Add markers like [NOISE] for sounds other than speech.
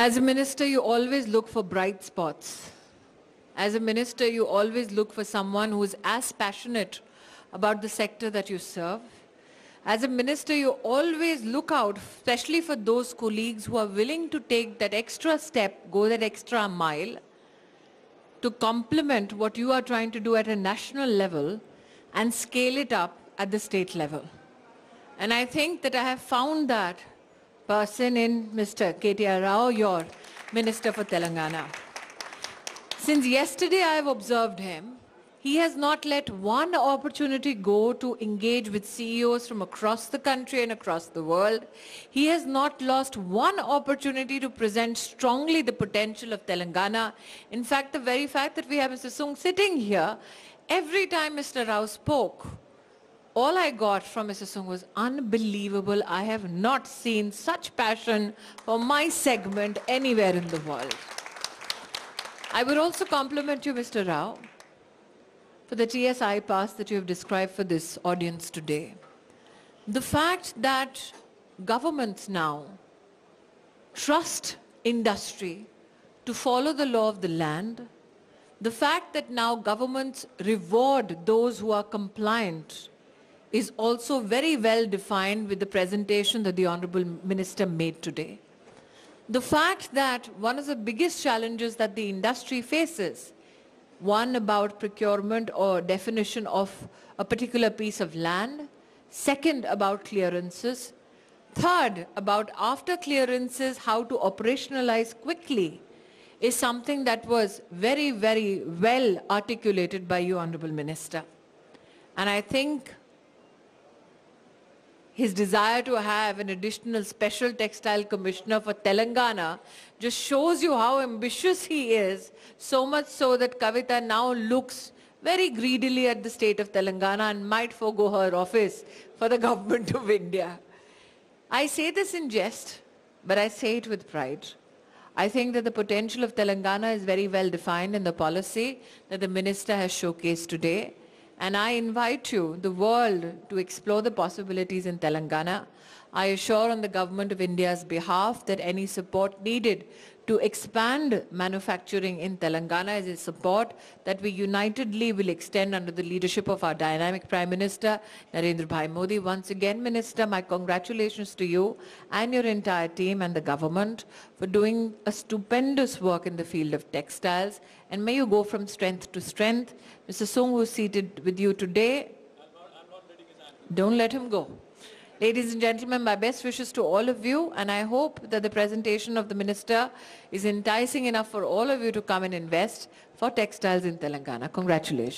As a minister, you always look for bright spots. As a minister, you always look for someone who is as passionate about the sector that you serve. As a minister, you always look out, especially for those colleagues who are willing to take that extra step, go that extra mile, to complement what you are trying to do at a national level and scale it up at the state level. And I think that I have found that person in Mr. KTR Rao, your Minister for Telangana. Since yesterday I have observed him, he has not let one opportunity go to engage with CEOs from across the country and across the world. He has not lost one opportunity to present strongly the potential of Telangana. In fact, the very fact that we have Mr. Sung sitting here, every time Mr. Rao spoke, all I got from Mr. Sung was unbelievable. I have not seen such passion for my segment anywhere in the world. I would also compliment you, Mr. Rao, for the TSI pass that you have described for this audience today. The fact that governments now trust industry to follow the law of the land, the fact that now governments reward those who are compliant is also very well defined with the presentation that the Honorable Minister made today. The fact that one of the biggest challenges that the industry faces, one about procurement or definition of a particular piece of land, second about clearances, third about after clearances how to operationalize quickly is something that was very, very well articulated by you, Honorable Minister. And I think his desire to have an additional special textile commissioner for Telangana just shows you how ambitious he is, so much so that Kavita now looks very greedily at the state of Telangana and might forego her office for the [LAUGHS] government of India. I say this in jest, but I say it with pride. I think that the potential of Telangana is very well defined in the policy that the minister has showcased today. And I invite you, the world, to explore the possibilities in Telangana. I assure on the Government of India's behalf that any support needed to expand manufacturing in Telangana is a support that we unitedly will extend under the leadership of our dynamic Prime Minister, Narendra Bhai Modi. Once again, Minister, my congratulations to you and your entire team and the government for doing a stupendous work in the field of textiles. And may you go from strength to strength. Mr. Sung, who's seated with you today, I'm not, I'm not don't let him go. Ladies and gentlemen, my best wishes to all of you and I hope that the presentation of the Minister is enticing enough for all of you to come and invest for textiles in Telangana. Congratulations.